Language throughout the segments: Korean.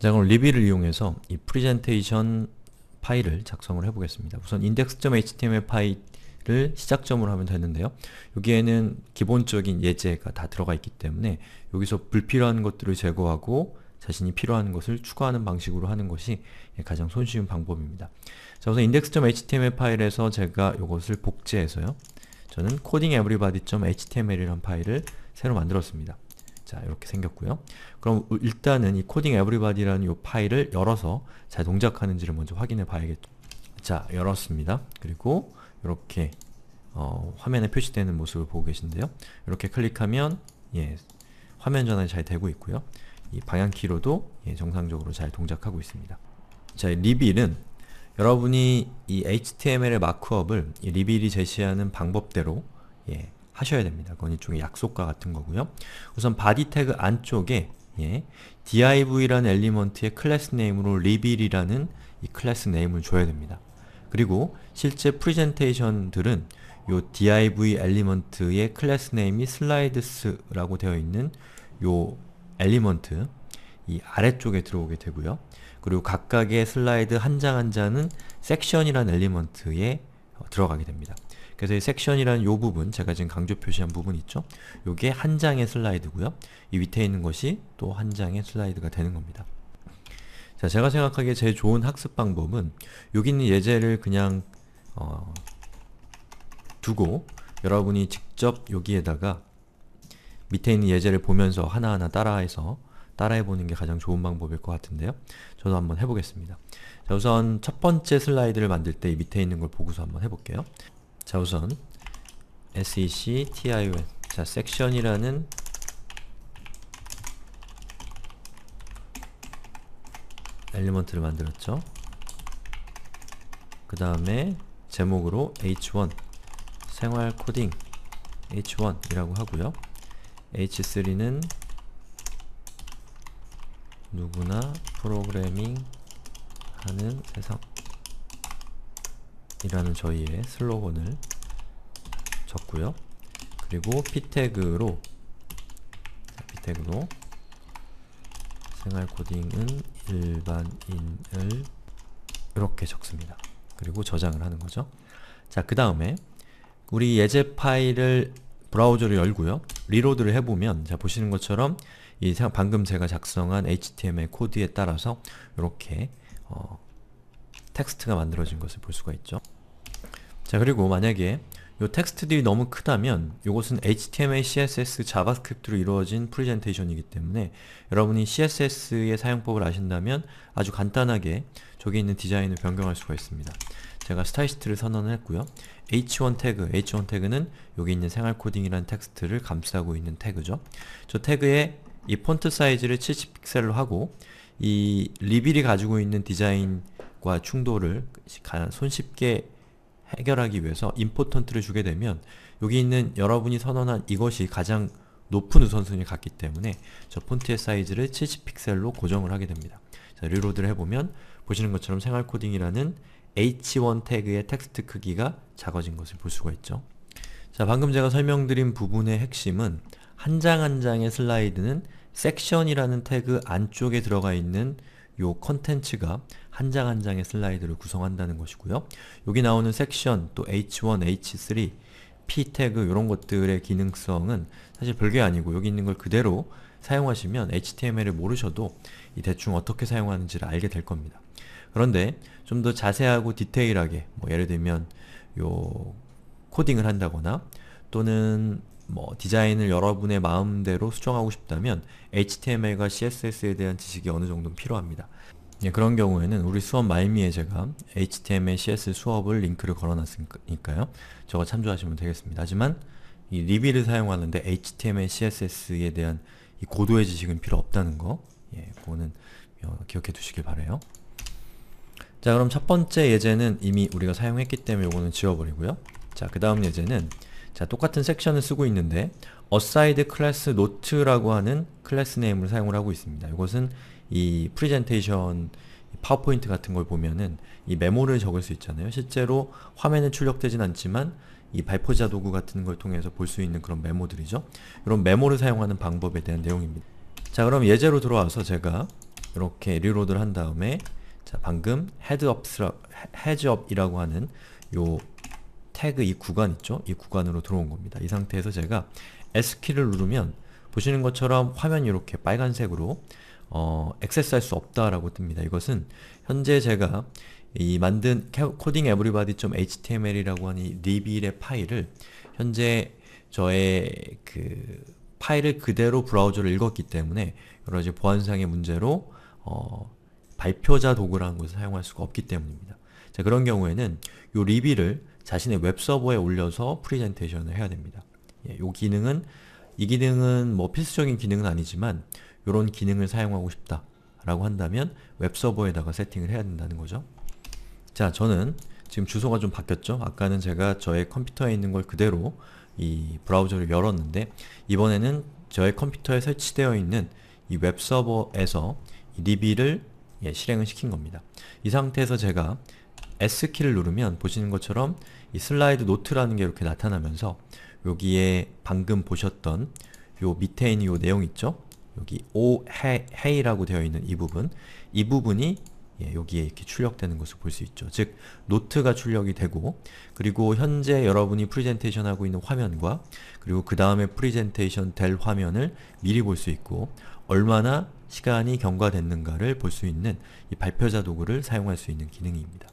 자 그럼 리뷰를 이용해서 이 프리젠테이션 파일을 작성을 해보겠습니다. 우선 index.html 파일을 시작점으로 하면 되는데요. 여기에는 기본적인 예제가 다 들어가 있기 때문에 여기서 불필요한 것들을 제거하고 자신이 필요한 것을 추가하는 방식으로 하는 것이 가장 손쉬운 방법입니다. 자 우선 index.html 파일에서 제가 이것을 복제해서요. 저는 codingeverybody.html이라는 파일을 새로 만들었습니다. 자, 이렇게 생겼고요. 그럼 일단은 이 코딩 에브리바디라는 이 파일을 열어서 잘 동작하는지를 먼저 확인해 봐야겠죠. 자, 열었습니다. 그리고 이렇게 어, 화면에 표시되는 모습을 보고 계신데요. 이렇게 클릭하면 예, 화면 전환이 잘 되고 있고요. 이 방향키로도 예, 정상적으로 잘 동작하고 있습니다. 자, 리빌은 여러분이 이 HTML의 마크업을 이 리빌이 제시하는 방법대로 예, 하셔야 됩니다. 그건 일종의 약속과 같은 거고요. 우선 body 태그 안쪽에 예, div라는 엘리먼트의 클래스 네임으로 reveal이라는 이 클래스 네임을 줘야 됩니다. 그리고 실제 프리젠테이션들은 요 div 엘리먼트의 클래스 네임이 slides라고 되어 있는 요 엘리먼트 이 아래쪽에 들어오게 되고요. 그리고 각각의 슬라이드 한 장한 한 장은 섹션이란 엘리먼트에 어, 들어가게 됩니다. 그래서 이 섹션이라는 요 부분, 제가 지금 강조 표시한 부분 있죠? 요게 한 장의 슬라이드고요. 이 밑에 있는 것이 또 한 장의 슬라이드가 되는 겁니다. 자, 제가 생각하기에 제일 좋은 학습 방법은 여기 있는 예제를 그냥 어, 두고 여러분이 직접 여기에다가 밑에 있는 예제를 보면서 하나하나 따라해서 따라해보는 게 가장 좋은 방법일 것 같은데요. 저도 한번 해보겠습니다. 자, 우선 첫 번째 슬라이드를 만들 때 밑에 있는 걸 보고서 한번 해볼게요. 자 우선 section 자섹션이라는 엘리먼트를 만들었죠. 그 다음에 제목으로 h1 생활 코딩 h1이라고 하고요. h3는 누구나 프로그래밍 하는 세상 이라는 저희의 슬로건을 적고요. 그리고 p 태그로 p 태그로 생활 코딩은 일반인을 이렇게 적습니다. 그리고 저장을 하는 거죠. 자, 그 다음에 우리 예제 파일을 브라우저를 열고요. 리로드를 해보면 자 보시는 것처럼 이 방금 제가 작성한 HTML 코드에 따라서 이렇게 어, 텍스트가 만들어진 것을 볼 수가 있죠. 자 그리고 만약에 이 텍스트들이 너무 크다면 이것은 HTML, CSS, 자바스크립트로 이루어진 프레젠테이션이기 때문에 여러분이 CSS의 사용법을 아신다면 아주 간단하게 저기 있는 디자인을 변경할 수가 있습니다. 제가 스타일시트를 선언을 했고요. h1 태그, h1 태그는 여기 있는 생활 코딩이라는 텍스트를 감싸고 있는 태그죠. 저 태그에 이 폰트 사이즈를 70픽셀로 하고 이 리빌이 가지고 있는 디자인 과 충돌을 손쉽게 해결하기 위해서 임포턴트를 주게 되면 여기 있는 여러분이 선언한 이것이 가장 높은 우선순위를 갖기 때문에 저 폰트의 사이즈를 70픽셀로 고정을 하게 됩니다. 자, 리로드를 해보면 보시는 것처럼 생활코딩이라는 h1 태그의 텍스트 크기가 작아진 것을 볼 수가 있죠. 자, 방금 제가 설명드린 부분의 핵심은 한 장 한 장의 슬라이드는 섹션이라는 태그 안쪽에 들어가 있는 요 컨텐츠가 한장한 장의 슬라이드를 구성한다는 것이고요. 여기 나오는 섹션, 또 h1, h3, p 태그 이런 것들의 기능성은 사실 별게 아니고 여기 있는 걸 그대로 사용하시면 HTML을 모르셔도 이 대충 어떻게 사용하는지를 알게 될 겁니다. 그런데 좀 더 자세하고 디테일하게 뭐 예를 들면 요 코딩을 한다거나 또는 뭐 디자인을 여러분의 마음대로 수정하고 싶다면 HTML과 CSS에 대한 지식이 어느 정도 필요합니다. 예, 그런 경우에는 우리 수업 마이미에 제가 html, cs 수업을 링크를 걸어놨으니까요. 저거 참조하시면 되겠습니다. 하지만 이 리비를 사용하는데 html, css에 대한 이 고도의 지식은 필요 없다는 거 예, 그거는 어, 기억해 두시길 바래요. 자 그럼 첫 번째 예제는 이미 우리가 사용했기 때문에 이거는 지워버리고요. 자그 다음 예제는 자 똑같은 섹션을 쓰고 있는데 어사이드 클래스 노트라고 하는 클래스 네임을 사용을 하고 있습니다. 이것은 이 프리젠테이션 파워포인트 같은 걸 보면은 이 메모를 적을 수 있잖아요. 실제로 화면에 출력되진 않지만 이 발포자 도구 같은 걸 통해서 볼 수 있는 그런 메모들이죠. 이런 메모를 사용하는 방법에 대한 내용입니다. 자 그럼 예제로 들어와서 제가 이렇게 리로드를 한 다음에 자 방금 헤드업이라고 하는 요 태그 이 구간 있죠? 이 구간으로 들어온 겁니다. 이 상태에서 제가 S키를 누르면 보시는 것처럼 화면이 이렇게 빨간색으로 어, 액세스할 수 없다라고 뜹니다. 이것은 현재 제가 이 만든 코딩 에브리바디.html이라고 하는 리빌의 파일을 현재 저의 그 파일을 그대로 브라우저를 읽었기 때문에 여러가지 보안상의 문제로 어, 발표자 도구라는 것을 사용할 수가 없기 때문입니다. 자 그런 경우에는 이 리빌을 자신의 웹서버에 올려서 프리젠테이션을 해야 됩니다. 예, 이 기능은 이 기능은 뭐 필수적인 기능은 아니지만 이런 기능을 사용하고 싶다 라고 한다면 웹서버에다가 세팅을 해야 된다는 거죠. 자, 저는 지금 주소가 좀 바뀌었죠? 아까는 제가 저의 컴퓨터에 있는 걸 그대로 이 브라우저를 열었는데 이번에는 저의 컴퓨터에 설치되어 있는 이 웹서버에서 리비를 예, 실행을 시킨 겁니다. 이 상태에서 제가 S키를 누르면 보시는 것처럼 이 슬라이드 노트라는 게 이렇게 나타나면서 여기에 방금 보셨던 요 밑에 있는 요 내용 있죠? 여기 오헤이라고 되어 있는 이 부분 이 부분이 예, 여기에 이렇게 출력되는 것을 볼 수 있죠. 즉, 노트가 출력이 되고 그리고 현재 여러분이 프리젠테이션 하고 있는 화면과 그리고 그 다음에 프리젠테이션 될 화면을 미리 볼 수 있고 얼마나 시간이 경과됐는가를 볼 수 있는 이 발표자 도구를 사용할 수 있는 기능입니다.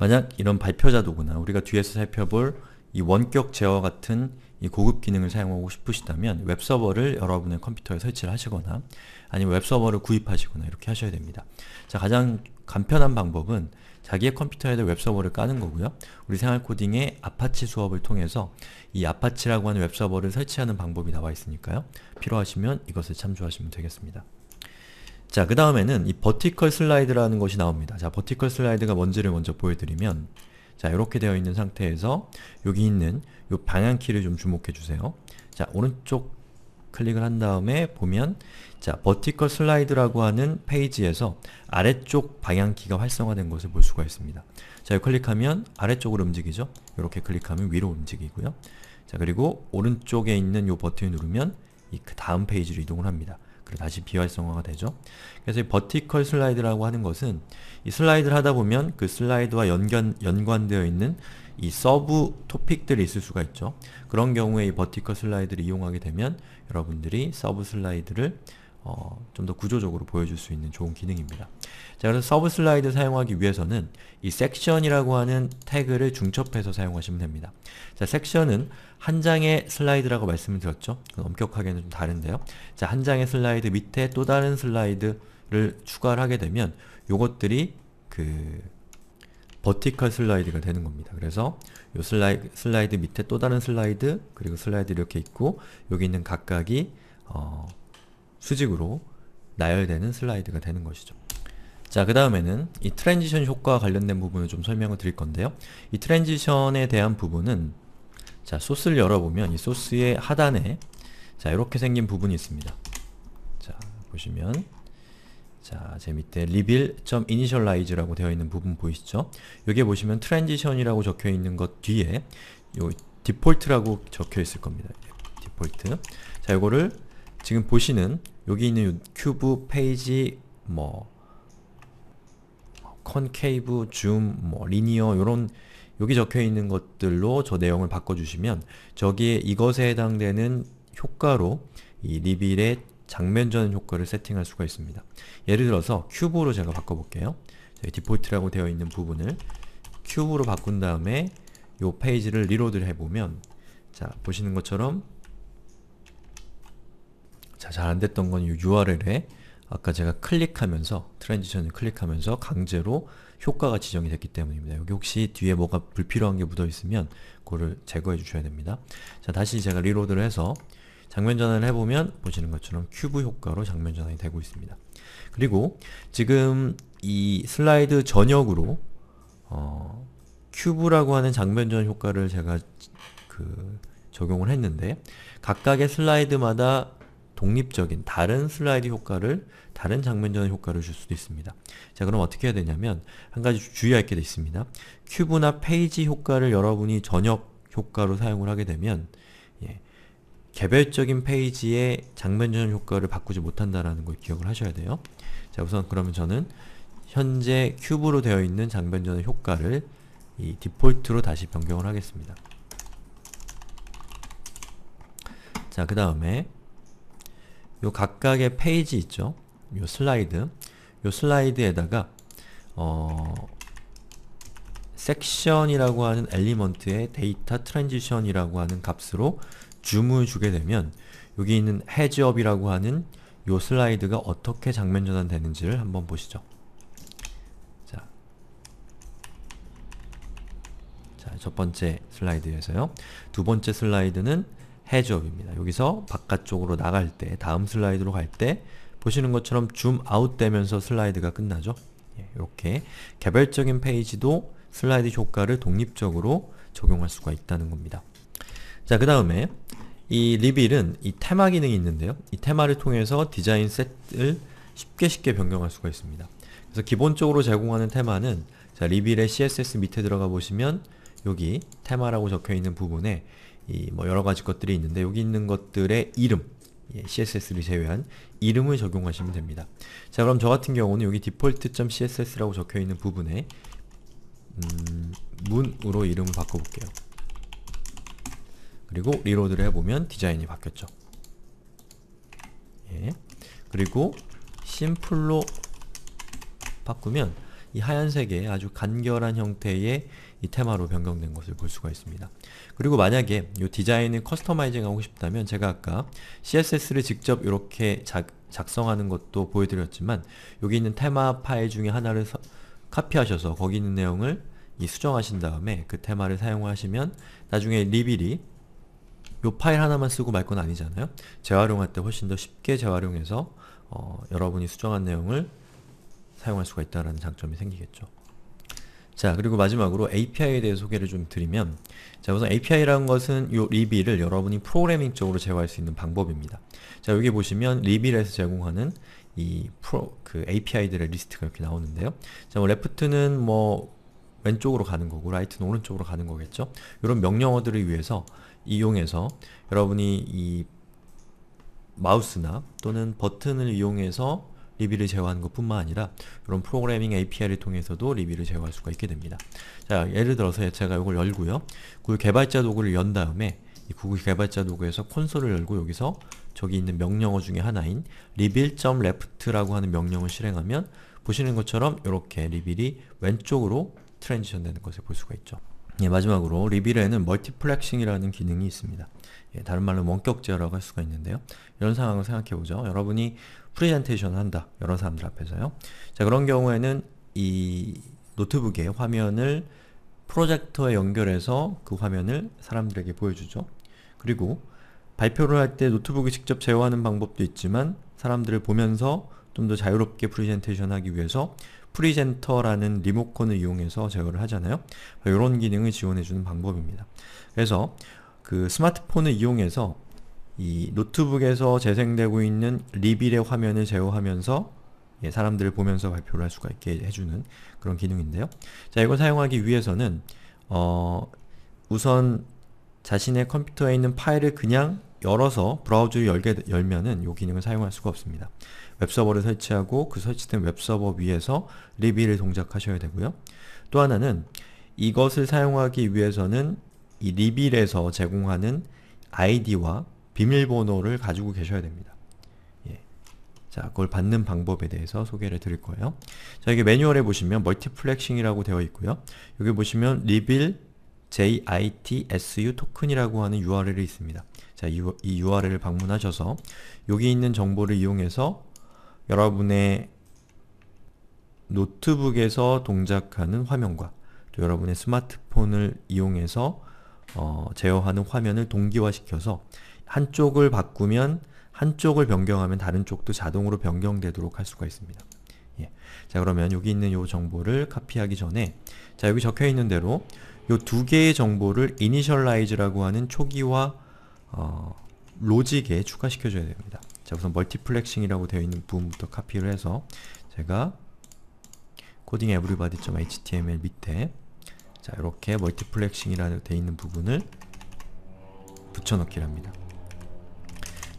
만약 이런 발표자 도구나 우리가 뒤에서 살펴볼 이 원격 제어와 같은 이 고급 기능을 사용하고 싶으시다면 웹서버를 여러분의 컴퓨터에 설치를 하시거나 아니면 웹서버를 구입하시거나 이렇게 하셔야 됩니다. 자 가장 간편한 방법은 자기의 컴퓨터에다 웹서버를 까는 거고요. 우리 생활코딩의 아파치 수업을 통해서 이 아파치라고 하는 웹서버를 설치하는 방법이 나와 있으니까요. 필요하시면 이것을 참조하시면 되겠습니다. 자, 그 다음에는 이 버티컬 슬라이드라는 것이 나옵니다. 자, 버티컬 슬라이드가 뭔지를 먼저 보여드리면 자 이렇게 되어 있는 상태에서 여기 있는 이 방향키를 좀 주목해 주세요. 자 오른쪽 클릭을 한 다음에 보면 자 버티컬 슬라이드라고 하는 페이지에서 아래쪽 방향키가 활성화된 것을 볼 수가 있습니다. 자 클릭하면 아래쪽으로 움직이죠. 이렇게 클릭하면 위로 움직이고요. 자 그리고 오른쪽에 있는 이 버튼을 누르면 이 그 다음 페이지로 이동을 합니다. 그리고 다시 비활성화가 되죠. 그래서 이 버티컬 슬라이드라고 하는 것은 이 슬라이드를 하다 보면 그 슬라이드와 연관, 연관되어 있는 이 서브 토픽들이 있을 수가 있죠. 그런 경우에 이 버티컬 슬라이드를 이용하게 되면 여러분들이 서브 슬라이드를 어, 좀 더 구조적으로 보여줄 수 있는 좋은 기능입니다. 자, 그래서 서브 슬라이드 사용하기 위해서는 이 섹션이라고 하는 태그를 중첩해서 사용하시면 됩니다. 자, 섹션은 한 장의 슬라이드라고 말씀을 드렸죠? 엄격하게는 좀 다른데요. 자, 한 장의 슬라이드 밑에 또 다른 슬라이드를 추가를 하게 되면 요것들이 그 버티컬 슬라이드가 되는 겁니다. 그래서 요 슬라이, 슬라이드 밑에 또 다른 슬라이드, 그리고 슬라이드 이렇게 있고 여기 있는 각각이 어, 수직으로 나열되는 슬라이드가 되는 것이죠. 자, 그 다음에는 이 트랜지션 효과와 관련된 부분을 좀 설명을 드릴 건데요. 이 트랜지션에 대한 부분은 자, 소스를 열어보면 이 소스의 하단에 자, 이렇게 생긴 부분이 있습니다. 자, 보시면 자, 제 밑에 reveal.initialize라고 되어 있는 부분 보이시죠? 여기에 보시면 트랜지션이라고 적혀 있는 것 뒤에 요 디폴트라고 적혀 있을 겁니다. 디폴트. 자, 요거를 지금 보시는 여기 있는 큐브, 페이지, 뭐 컨케이브, 줌, 뭐 리니어 요런 여기 적혀있는 것들로 저 내용을 바꿔주시면 저기에 이것에 해당되는 효과로 이 리빌의 장면전 효과를 세팅할 수가 있습니다. 예를 들어서 큐브로 제가 바꿔볼게요. 저희 디폴트라고 되어 있는 부분을 큐브로 바꾼 다음에 요 페이지를 리로드를 해보면 자 보시는 것처럼 잘 안됐던 건 URL에 아까 제가 클릭하면서 트랜지션을 클릭하면서 강제로 효과가 지정이 됐기 때문입니다. 여기 혹시 뒤에 뭐가 불필요한 게 묻어있으면 그거를 제거해 주셔야 됩니다. 자 다시 제가 리로드를 해서 장면 전환을 해보면 보시는 것처럼 큐브 효과로 장면 전환이 되고 있습니다. 그리고 지금 이 슬라이드 전역으로 어, 큐브라고 하는 장면 전환 효과를 제가 그 적용을 했는데 각각의 슬라이드마다 독립적인 다른 슬라이드 효과를 다른 장면 전환 효과를 줄 수도 있습니다. 자 그럼 어떻게 해야 되냐면 한 가지 주의할 게 있습니다. 큐브나 페이지 효과를 여러분이 전역 효과로 사용을 하게 되면 예, 개별적인 페이지의 장면 전환 효과를 바꾸지 못한다는걸 기억을 하셔야 돼요. 자 우선 그러면 저는 현재 큐브로 되어 있는 장면 전환 효과를 이 디폴트로 다시 변경을 하겠습니다. 자, 그 다음에 요 각각의 페이지 있죠? 요 슬라이드 요 슬라이드에다가 어... 섹션이라고 하는 엘리먼트의 데이터 트랜지션이라고 하는 값으로 줌을 주게 되면 여기 있는 해지업이라고 하는 요 슬라이드가 어떻게 장면 전환되는지를 한번 보시죠. 자, 첫 번째 슬라이드에서요. 두 번째 슬라이드는 해저입니다. 여기서 바깥쪽으로 나갈 때 다음 슬라이드로 갈 때 보시는 것처럼 줌 아웃 되면서 슬라이드가 끝나죠. 이렇게 예, 개별적인 페이지도 슬라이드 효과를 독립적으로 적용할 수가 있다는 겁니다. 자, 그 다음에 이 리빌은 이 테마 기능이 있는데요. 이 테마를 통해서 디자인 셋을 쉽게 쉽게 변경할 수가 있습니다. 그래서 기본적으로 제공하는 테마는 자, 리빌의 CSS 밑에 들어가 보시면 여기 테마라고 적혀있는 부분에 뭐 여러 가지 것들이 있는데 여기 있는 것들의 이름 예, CSS를 제외한 이름을 적용하시면 됩니다. 자 그럼 저 같은 경우는 여기 default.css라고 적혀있는 부분에 음, 문으로 이름을 바꿔볼게요. 그리고 리로드를 해보면 디자인이 바뀌었죠. 예. 그리고 심플로 바꾸면 이 하얀색의 아주 간결한 형태의 이 테마로 변경된 것을 볼 수가 있습니다. 그리고 만약에 이 디자인을 커스터마이징 하고 싶다면 제가 아까 CSS를 직접 이렇게 작, 작성하는 것도 보여드렸지만 여기 있는 테마 파일 중에 하나를 서, 카피하셔서 거기 있는 내용을 이 수정하신 다음에 그 테마를 사용하시면 나중에 리빌이 요 파일 하나만 쓰고 말 건 아니잖아요? 재활용할 때 훨씬 더 쉽게 재활용해서 어, 여러분이 수정한 내용을 사용할 수가 있다는 장점이 생기겠죠. 자 그리고 마지막으로 API에 대해 소개를 좀 드리면 자 우선 API라는 것은 요 리비를 여러분이 프로그래밍 쪽으로 제어할 수 있는 방법입니다. 자 여기 보시면 리빌에서 제공하는 이 프로 그 API들의 리스트가 이렇게 나오는데요. 자뭐 레프트는 뭐 왼쪽으로 가는 거고 라이트는 오른쪽으로 가는 거겠죠. 이런 명령어들을 위해서 이용해서 여러분이 이 마우스나 또는 버튼을 이용해서 리뷰를 제어하는 것뿐만 아니라 이런 프로그래밍 API를 통해서도 리뷰를 제어할 수가 있게 됩니다. 자, 예를 들어서 제가 이걸 열고요. 구글 개발자 도구를 연 다음에 이 구글 개발자 도구에서 콘솔을 열고 여기서 저기 있는 명령어 중에 하나인 reveal.left라고 하는 명령을 실행하면 보시는 것처럼 이렇게 리빌이 왼쪽으로 트랜지션 되는 것을 볼 수가 있죠. 예, 마지막으로 리빌에는 멀티플렉싱이라는 기능이 있습니다. 예, 다른 말로 원격 제어라고 할 수가 있는데요. 이런 상황을 생각해보죠. 여러분이 프레젠테이션을 한다. 여러 사람들 앞에서요. 자 그런 경우에는 이 노트북의 화면을 프로젝터에 연결해서 그 화면을 사람들에게 보여주죠. 그리고 발표를 할 때 노트북이 직접 제어하는 방법도 있지만 사람들을 보면서 좀 더 자유롭게 프레젠테이션 하기 위해서 프리젠터라는 리모컨을 이용해서 제어를 하잖아요. 이런 기능을 지원해주는 방법입니다. 그래서 그 스마트폰을 이용해서 이 노트북에서 재생되고 있는 리빌의 화면을 제어하면서 예, 사람들을 보면서 발표를 할 수가 있게 해주는 그런 기능인데요. 자, 이걸 사용하기 위해서는 어, 우선 자신의 컴퓨터에 있는 파일을 그냥 열어서 브라우저를 열게, 열면은 이 기능을 사용할 수가 없습니다. 웹서버를 설치하고 그 설치된 웹서버 위에서 리뷰를 동작하셔야 되고요. 또 하나는 이것을 사용하기 위해서는 이 리빌에서 제공하는 아이디와 비밀번호를 가지고 계셔야 됩니다. 예. 자, 그걸 받는 방법에 대해서 소개를 드릴 거예요. 자, 여기 매뉴얼에 보시면 멀티플렉싱이라고 되어 있고요. 여기 보시면 리빌 JITSU 토큰이라고 하는 URL이 있습니다. 자, 이, URL을 방문하셔서 여기 있는 정보를 이용해서 여러분의 노트북에서 동작하는 화면과 또 여러분의 스마트폰을 이용해서 어, 제어하는 화면을 동기화시켜서 한쪽을 바꾸면 한쪽을 변경하면 다른 쪽도 자동으로 변경되도록 할 수가 있습니다. 예. 자 그러면 여기 있는 이 정보를 카피하기 전에 자 여기 적혀있는 대로 이 두 개의 정보를 이니셜라이즈라고 하는 초기화 어, 로직에 추가시켜줘야 됩니다. 자 우선 멀티플렉싱이라고 되어 있는 부분부터 카피를 해서 제가 코딩 에브리바디.html 밑에 자 이렇게 멀티플렉싱이라고 되어 있는 부분을 붙여넣기를 합니다.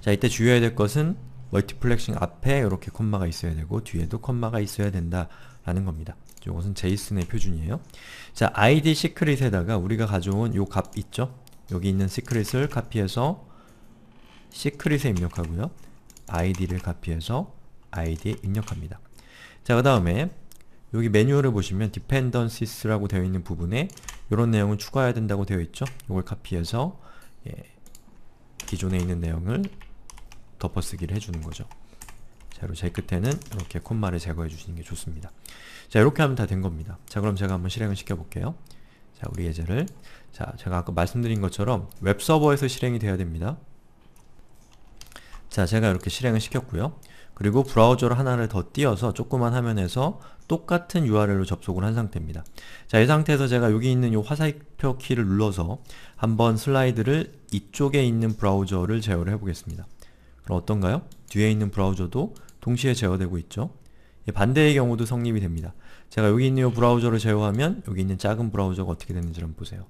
자 이때 주의해야 될 것은 멀티플렉싱 앞에 이렇게 콤마가 있어야 되고 뒤에도 콤마가 있어야 된다라는 겁니다. 이것은 제이슨의 표준이에요. 자 id 시크릿에다가 우리가 가져온 요 값 있죠? 여기 있는 시크릿을 카피해서 시크릿에 입력하고요. id를 카피해서 id에 입력합니다. 자, 그 다음에 여기 매뉴얼을 보시면 dependencies라고 되어 있는 부분에 이런 내용을 추가해야 된다고 되어 있죠. 이걸 카피해서 예, 기존에 있는 내용을 덮어쓰기를 해주는 거죠. 자, 그리고 제 끝에는 이렇게 콤마를 제거해 주시는 게 좋습니다. 자, 이렇게 하면 다 된 겁니다. 자, 그럼 제가 한번 실행을 시켜볼게요. 자, 우리 예제를 자, 제가 아까 말씀드린 것처럼 웹서버에서 실행이 되어야 됩니다. 자, 제가 이렇게 실행을 시켰고요. 그리고 브라우저를 하나를 더 띄어서 조그만 화면에서 똑같은 URL로 접속을 한 상태입니다. 자, 이 상태에서 제가 여기 있는 이 화살표 키를 눌러서 한번 슬라이드를 이쪽에 있는 브라우저를 제어를 해보겠습니다. 그럼 어떤가요? 뒤에 있는 브라우저도 동시에 제어되고 있죠? 반대의 경우도 성립이 됩니다. 제가 여기 있는 이 브라우저를 제어하면 여기 있는 작은 브라우저가 어떻게 되는지 한번 보세요.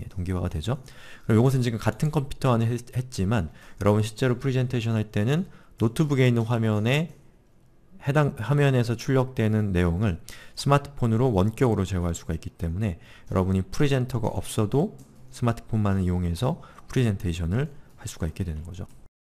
예, 동기화가 되죠. 그럼 이것은 지금 같은 컴퓨터 안에 했, 했지만 여러분 실제로 프리젠테이션 할 때는 노트북에 있는 화면에 해당 화면에서 출력되는 내용을 스마트폰으로 원격으로 제어할 수가 있기 때문에 여러분이 프리젠터가 없어도 스마트폰만을 이용해서 프리젠테이션을 할 수가 있게 되는 거죠.